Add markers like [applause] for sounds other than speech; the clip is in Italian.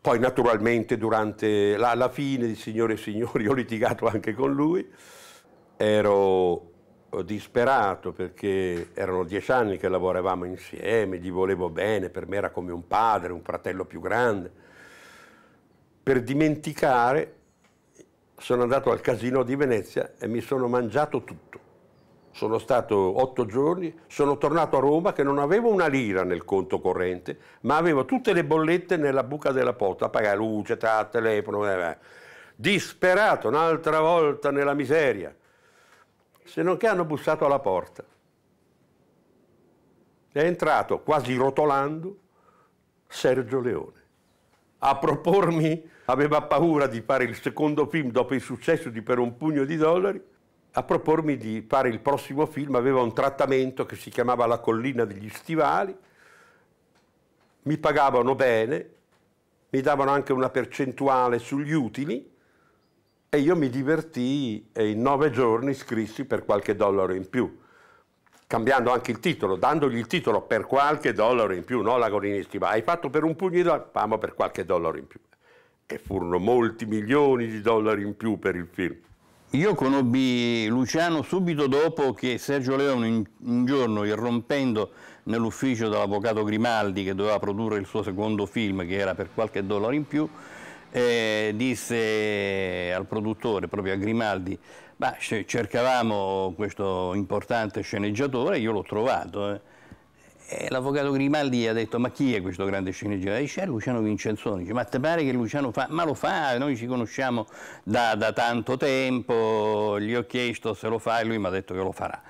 Poi naturalmente durante la, la fine di Signore e Signori [laughs] ho litigato anche con lui, ero disperato perché erano dieci anni che lavoravamo insieme, gli volevo bene, per me era come un padre, un fratello più grande. Per dimenticare sono andato al casino di Venezia e mi sono mangiato tutto sono stato otto giorni, sono tornato a Roma che non avevo una lira nel conto corrente, ma avevo tutte le bollette nella buca della porta, a pagare luce, ta, telefono, eh, eh, disperato un'altra volta nella miseria, se non che hanno bussato alla porta. È entrato, quasi rotolando, Sergio Leone. A propormi, aveva paura di fare il secondo film dopo il successo di Per un pugno di dollari, a propormi di fare il prossimo film, aveva un trattamento che si chiamava La collina degli stivali, mi pagavano bene, mi davano anche una percentuale sugli utili e io mi divertii e in nove giorni scrissi per qualche dollaro in più, cambiando anche il titolo, dandogli il titolo per qualche dollaro in più, no la collina stivali, hai fatto per un pugno di famo per qualche dollaro in più. E furono molti milioni di dollari in più per il film. Io conobbi Luciano subito dopo che Sergio Leone un giorno, irrompendo nell'ufficio dell'avvocato Grimaldi che doveva produrre il suo secondo film, che era per qualche dollaro in più, eh, disse al produttore, proprio a Grimaldi, ma cercavamo questo importante sceneggiatore, io l'ho trovato. Eh. Eh, l'avvocato Grimaldi ha detto ma chi è questo grande sceneggiatore? dice Luciano Vincenzoni, dice ma te pare che Luciano fa? Ma lo fa, noi ci conosciamo da, da tanto tempo, gli ho chiesto se lo fa e lui mi ha detto che lo farà.